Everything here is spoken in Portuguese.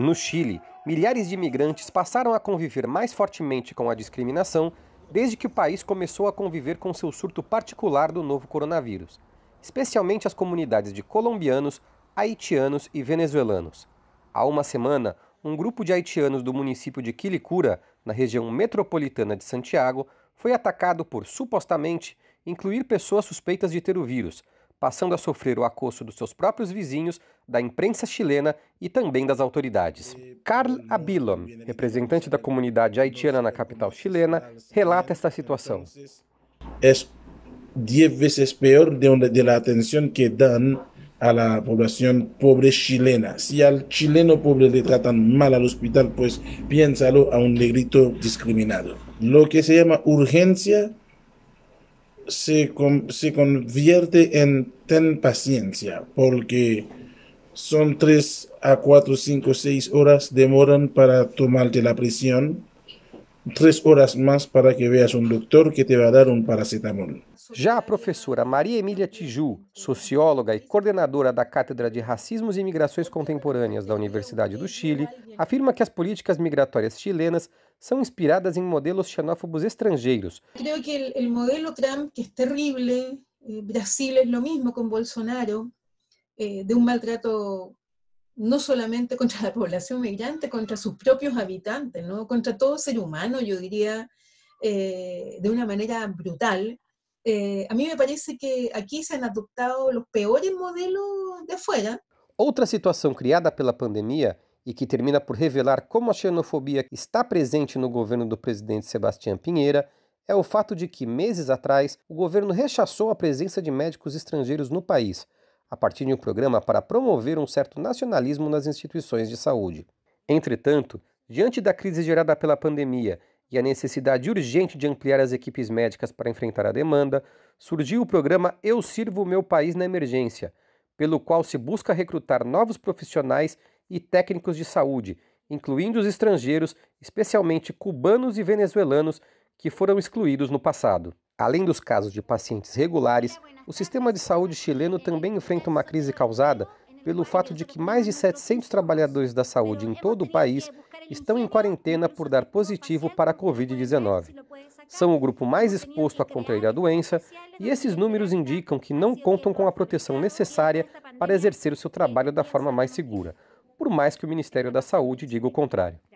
No Chile, milhares de imigrantes passaram a conviver mais fortemente com a discriminação desde que o país começou a conviver com seu surto particular do novo coronavírus, especialmente as comunidades de colombianos, haitianos e venezuelanos. Há uma semana, um grupo de haitianos do município de Quilicura, na região metropolitana de Santiago, foi atacado por supostamente incluir pessoas suspeitas de ter o vírus, passando a sofrer o acosso dos seus próprios vizinhos, da imprensa chilena e também das autoridades. Carl Abilon, representante da comunidade haitiana na capital chilena, relata esta situação. É 10 vezes pior de, la atenção que dão à la población pobre chilena. Se al chileno pobre le tratan mal al hospital, pues piénsalo a um negrito discriminado. Lo que se llama urgência se, convierte en ten paciencia, porque son 3 a 4, 5, 6 horas demoran para tomarte la presión, 3 horas más para que veas un doctor que te va a dar un paracetamol. Já a professora Maria Emília Tiju, socióloga e coordenadora da Cátedra de Racismos e Migrações Contemporâneas da Universidade do Chile, afirma que as políticas migratórias chilenas são inspiradas em modelos xenófobos estrangeiros. Creio que o modelo Trump, que é terrível, eh, Brasil é o mesmo com Bolsonaro, eh, de um maltrato não solamente contra a população migrante, contra seus próprios habitantes, contra todo ser humano, eu diria, eh, de una manera brutal eh, a mí me parece que aqui se han adoptado los peores modelos de fora. Outra situação criada pela pandemia e que termina por revelar como a xenofobia está presente no governo do presidente Sebastião Pinheira é o fato de que, meses atrás, o governo rechaçou a presença de médicos estrangeiros no país, a partir de um programa para promover um certo nacionalismo nas instituições de saúde. Entretanto, diante da crise gerada pela pandemia e a necessidade urgente de ampliar as equipes médicas para enfrentar a demanda, surgiu o programa Eu Sirvo Meu País na Emergência, pelo qual se busca recrutar novos profissionais e técnicos de saúde, incluindo os estrangeiros, especialmente cubanos e venezuelanos, que foram excluídos no passado. Além dos casos de pacientes regulares, o sistema de saúde chileno também enfrenta uma crise causada pelo fato de que mais de 700 trabalhadores da saúde em todo o país estão em quarentena por dar positivo para a Covid-19. São o grupo mais exposto a contrair a doença e esses números indicam que não contam com a proteção necessária para exercer o seu trabalho da forma mais segura, por mais que o Ministério da Saúde diga o contrário.